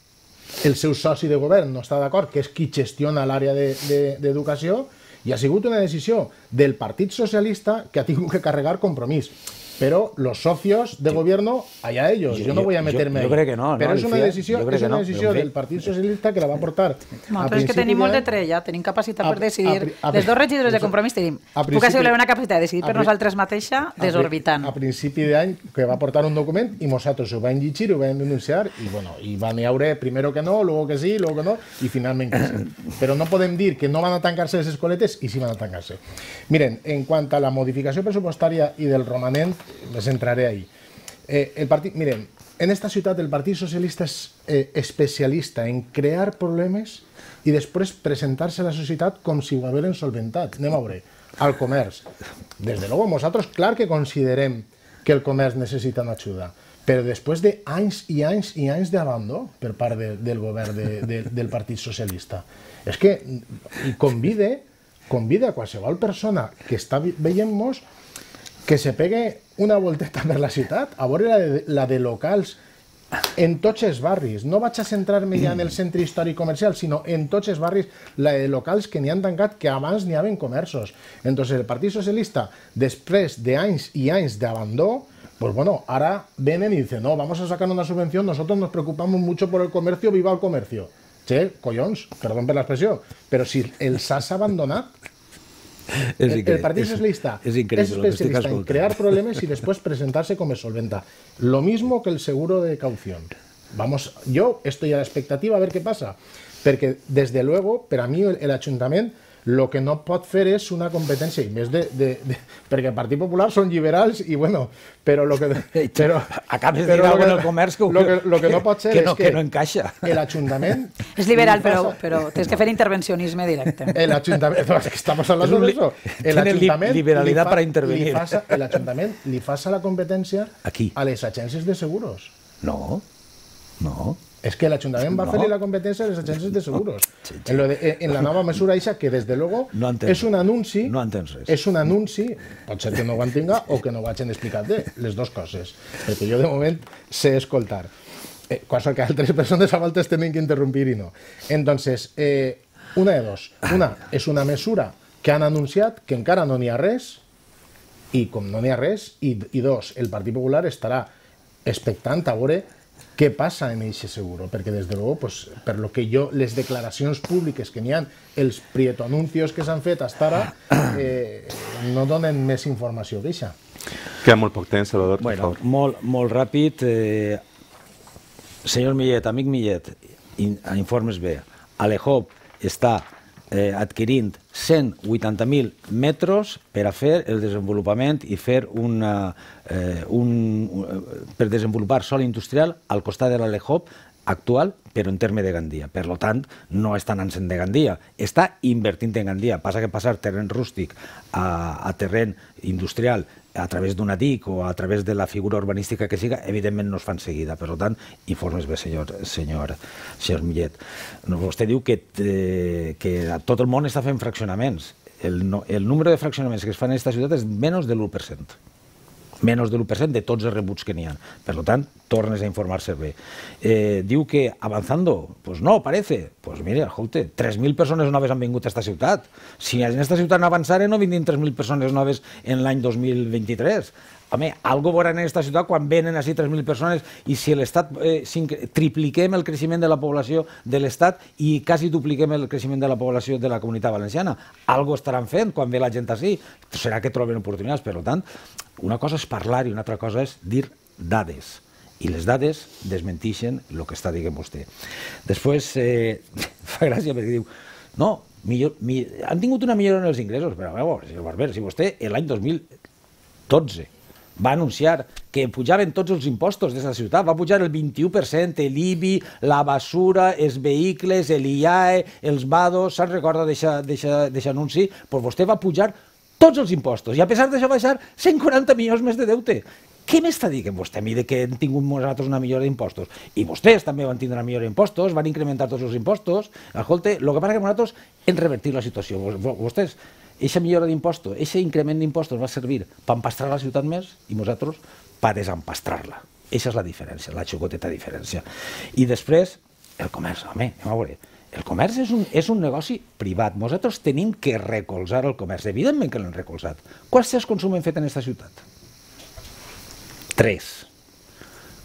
el seu soci de govern no està d'acord, que és qui gestiona l'àrea d'educació, de, de, i ha sigut una decisió del Partit Socialista que ha tingut que carregar compromís pero los socios de gobierno, allá ellos. Yo, yo no voy a meterme yo, yo, creo que no. Pero no, es una decisión, es una no, decisión del Partido Socialista que la va a portar. No, pero es que tenim molt de trella, tenim capacitat capacidad per decidir. A, dos regidores de Compromís tenim. Puc assegurar una capacitat de decidir per nosaltres mateixa desorbitant. A, de año, que va portar un document i nosaltres ho vam llegir, vamos a denunciar y bueno, i van haure primero que no, luego que sí, luego que no y finalment sí. Pero no podem dir que no van a tancarse se les escoletes i sí van a tancarse. Miren, en cuanto a la modificació pressupostària i del romanent, les entraré ahí. Eh, el partit, miren, en esta ciutat el Partit Socialista és eh, especialista en crear problemes i després presentar-se a la societat com si ho haguessin solventat. Anem a veure, al comerç. Des de luego, nosaltres clar que considerem que el comerç necessita una ajuda, però després de i anys i anys d'abandó per part de, del govern de, de, del Partit Socialista. És que convide, convide a qualsevol persona que està veient-nos que se pegue una volteta en la ciudad, a la de, la locals en toches barris. No vas a centrarme ya en el centro histórico comercial, sino en toches barris, la de locals que ni han tancat, que abans ni haben comercios. Entonces, el Partido Socialista, de Eins y i de abandó, pues bueno, ahora vienen y dicen, no, vamos a sacar una subvención, nosotros nos preocupamos mucho por el comercio, viva el comercio. Che, collons, perdón por la expresión, pero si el sas abandona el, partido es, lista. Es increíble. especialista en crear problemas y después presentarse como solventa. Lo mismo que el seguro de caución. Vamos, yo estoy a la expectativa a ver qué pasa. Porque, desde luego, para mí el ayuntamiento El que no pot fer és una competència, i més de, de, de, perquè el Partit Popular són liberals i bueno, però lo que... Però, Acabes però de dir que, cosa del comerç que, lo que, lo que no pot ser que no, és que, que no encaixa. l'Ajuntament... És liberal, però, però tens que fer intervencionisme directe. L'Ajuntament... Estamos hablando de eso. L'Ajuntament... Liberalitat per intervenir. L'Ajuntament li, li fa la competència Aquí. a les agències de seguros. No, no. Es que el ayuntamiento no. a hacer la competència de les agències de seguros. Sí, En, lo de, eh, en la nova mesura eixa, que desde luego no es és un anunci... No es És un anunci, pot ser que no ho o que no ho hagin explicat las les dues coses. Perquè jo, de moment, sé escoltar. Eh, cosa que altres persones a veces tienen que interrompir i no. Entonces, eh, una de dos. Una, és una mesura que han anunciat que encara no ni ha res, i com no ni ha res, i, i dos, el Partit Popular estarà expectante a què passa en aquest seguro, perquè des de luego, pues, per lo que jo, les declaracions públiques que n'hi ha, els prietoanuncios que s'han fet fins ara, eh, no donen més informació d'aixa. Queda molt poc temps, Salvador, bueno, per favor. Molt, molt ràpid. Eh, senyor Millet, amic Millet, in, informes bé. Alejop està eh, adquirint 180.000 metres per a fer el desenvolupament i fer una, eh, un, eh, per desenvolupar sol industrial al costat de Lehop actual, però en terme de Gandia. Per lo tant, no està anant de Gandia, està invertint en Gandia. Passa que passar terreny rústic a, a terreny industrial a través d'una DIC o a través de la figura urbanística que siga, evidentment no es fan seguida. Per tant, informes bé, senyor, senyor, senyor Millet. Vostè diu que, eh, que tot el món està fent fraccionaments. El, el número de fraccionaments que es fan en aquesta ciutat és menys de l'1% menys de l'1% de tots els rebuts que n'hi ha. Per tant, tornes a informar-se bé. Eh, diu que avançant, pues no, parece. Pues mira, escolta, 3.000 persones noves han vingut a aquesta ciutat. Si en aquesta ciutat no avançaren, no vinguin 3.000 persones noves en l'any 2023. Home, algo veurà en aquesta ciutat quan venen així 3.000 persones i si l'Estat eh, tripliquem el creixement de la població de l'Estat i quasi dupliquem el creixement de la població de la comunitat valenciana. Algo estaran fent quan ve la gent així. Serà que troben oportunitats. Per tant, una cosa és parlar i una altra cosa és dir dades. I les dades desmentixen el que està dient vostè. Després, eh, fa gràcia perquè diu, no, millor, millor, han tingut una millora en els ingressos, però veure, el Barber, si vostè l'any 2012 va anunciar que pujaven tots els impostos de la ciutat, va pujar el 21%, l'IBI, la basura, els vehicles, l'IAE, els VADOS, se'n recorda d'aquest anunci? Doncs pues vostè va pujar tots els impostos, i a pesar d'això baixar 140 milions més de deute. Què m'està dient vostè a mi de que hem tingut nosaltres una millora d'impostos? I vostès també van tindre una millora d'impostos, van incrementar tots els impostos. Escolta, el que passa que nosaltres hem revertit la situació. Vostès, aquesta millora d'impostos, aquest increment d'impostos va servir per empastrar la ciutat més i nosaltres per desempastrar-la. Aquesta és la diferència, la xocoteta diferència. I després, el comerç, home, anem a veure el comerç és un, és un negoci privat. Nosaltres tenim que recolzar el comerç. Evidentment que l'hem recolzat. Quants cers consum hem fet en aquesta ciutat? Tres.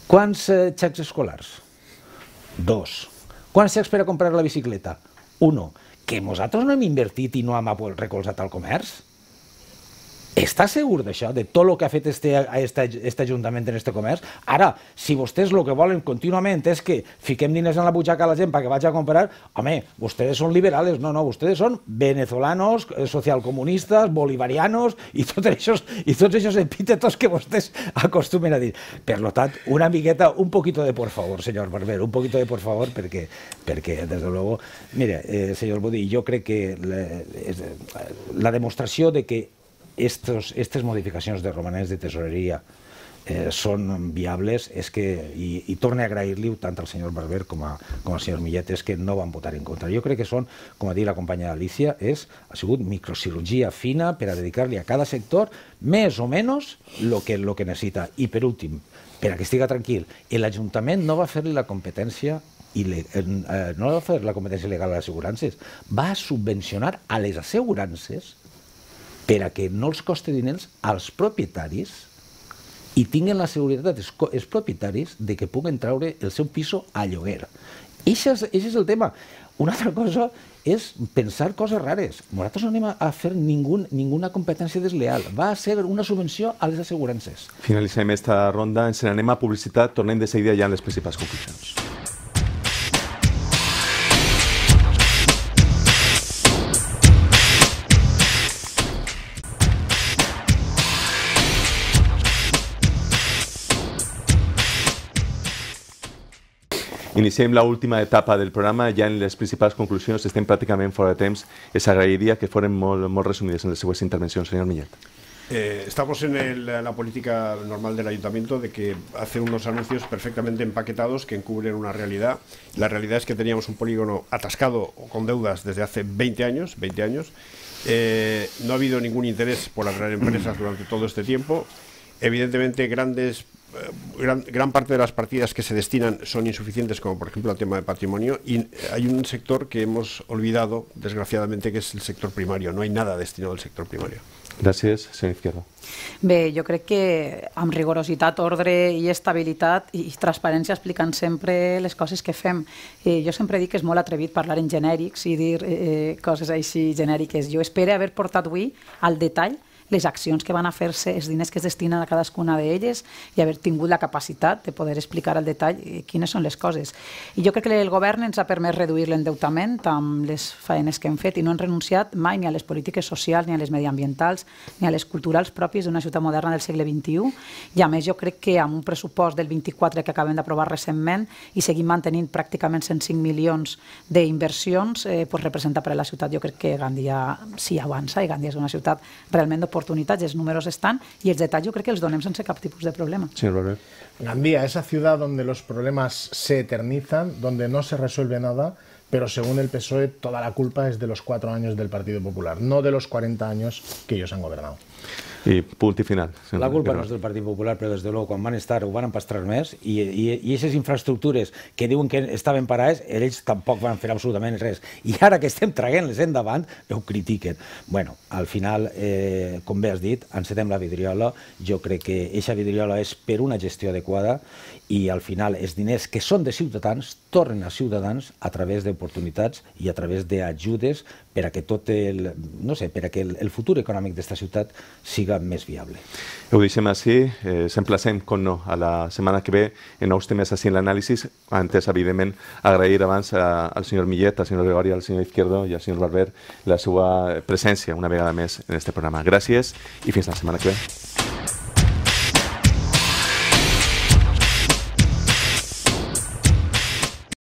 Quants eh, xecs escolars? Dos. Quants xecs per a comprar la bicicleta? Uno. Que nosaltres no hem invertit i no hem recolzat el comerç? Està segur d'això, de tot el que ha fet este, este, este Ajuntament en este comerç? Ara, si vostès el que volen contínuament és que fiquem diners en la butxaca a la gent perquè vaig a comprar, home, vostès són liberales, no, no, vostès són venezolanos, eh, socialcomunistes, bolivarianos i tots aquests, i tots aquests epítetos que vostès acostumen a dir. Per lo tant, una miqueta, un poquito de por favor, senyor Barber, un poquito de por favor, perquè, perquè des de luego, mire, eh, senyor Bodí, jo crec que la, eh, la demostració de que estos, estas modificacions de romanents de tesoreria eh, són viables és que, i, i torne a agrair-li tant al senyor Barber com, a, com al senyor Millet és que no van votar en contra. Jo crec que són, com a dir la companya Alicia, és, ha sigut microcirurgia fina per a dedicar-li a cada sector més o menys el que, lo que necessita. I per últim, per a que estiga tranquil, l'Ajuntament no va fer-li la competència i le, eh, eh, no va fer la competència legal a les assegurances, va subvencionar a les assegurances per a que no els costi diners als propietaris i tinguin la seguretat els, els propietaris de que puguen traure el seu piso a lloguer. Eixe és, eixe és el tema. Una altra cosa és pensar coses rares. Nosaltres no anem a fer ninguna competència desleal. Va a ser una subvenció a les assegurances. Finalitzem esta ronda, ens n'anem a publicitat, tornem de seguida ja en les principals conclusions. en la última etapa del programa, Ya en las principales conclusiones estén prácticamente fuera de temps. Es agrairia que fueron muy resumidas en les seues intervención señor Millet. Eh, estamos en la política normal del ayuntamiento de que hace unos anuncios perfectamente empaquetados que encubren una realidad. La realidad es que teníamos un polígono atascado con deudas desde hace 20 años, 20 años. Eh, no ha habido ningún interés por atraer empresas durante todo este tiempo. Evidentemente, grandes Eh, gran, gran parte de las partidas que se destinan son insuficientes, como por ejemplo el tema de patrimonio, y eh, hay un sector que hemos olvidado, desgraciadamente, que es el sector primario. No hay nada destinado al sector primario. Gràcies, senyor Izquierdo. Bé, jo crec que amb rigorositat, ordre i estabilitat i transparència explicant sempre les coses que fem. Eh, jo sempre dic que és molt atrevit parlar en genèrics i dir eh, eh coses així genèriques. Jo espero haver portat avui al detall les accions que van a fer-se, els diners que es destinen a cadascuna d'elles i haver tingut la capacitat de poder explicar al detall eh, quines són les coses. I jo crec que el govern ens ha permès reduir l'endeutament amb les feines que hem fet i no han renunciat mai ni a les polítiques socials, ni a les mediambientals, ni a les culturals pròpies d'una ciutat moderna del segle XXI. I a més jo crec que amb un pressupost del 24 que acabem d'aprovar recentment i seguim mantenint pràcticament 105 milions d'inversions, eh, pues representa per a la ciutat, jo crec que Gandia s'hi avança i Gandia és una ciutat realment d'oportunitat oportunidades, los números están y el detalle creo que los donem sense cap de problema. Gandía, esa ciudad donde los problemas se eternizan, donde no se resuelve nada, pero según el PSOE toda la culpa es de los cuatro años del Partido Popular, no de los 40 años que ellos han gobernado. i punt i final. La culpa no és del Partit Popular, però des de l'ou, quan van estar ho van empastrar més i, i, i aquestes infraestructures que diuen que estaven parades, ells tampoc van fer absolutament res. I ara que estem traguent-les endavant, ho critiquen. bueno, al final, eh, com bé has dit, encetem la vidriola. Jo crec que aquesta vidriola és per una gestió adequada i al final els diners que són de ciutadans tornen a ciutadans a través d'oportunitats i a través d'ajudes per a que tot el, no sé, per a que el, el futur econòmic d'esta ciutat siga més viable. Ho deixem així, eh, s'emplacem, com no, a la setmana que ve en nous temes així en l'anàlisi. Antes, evidentment, agrair abans a, al senyor Millet, al senyor Gregori, al senyor Izquierdo i al senyor Barber la seva presència una vegada més en este programa. Gràcies i fins la setmana que ve.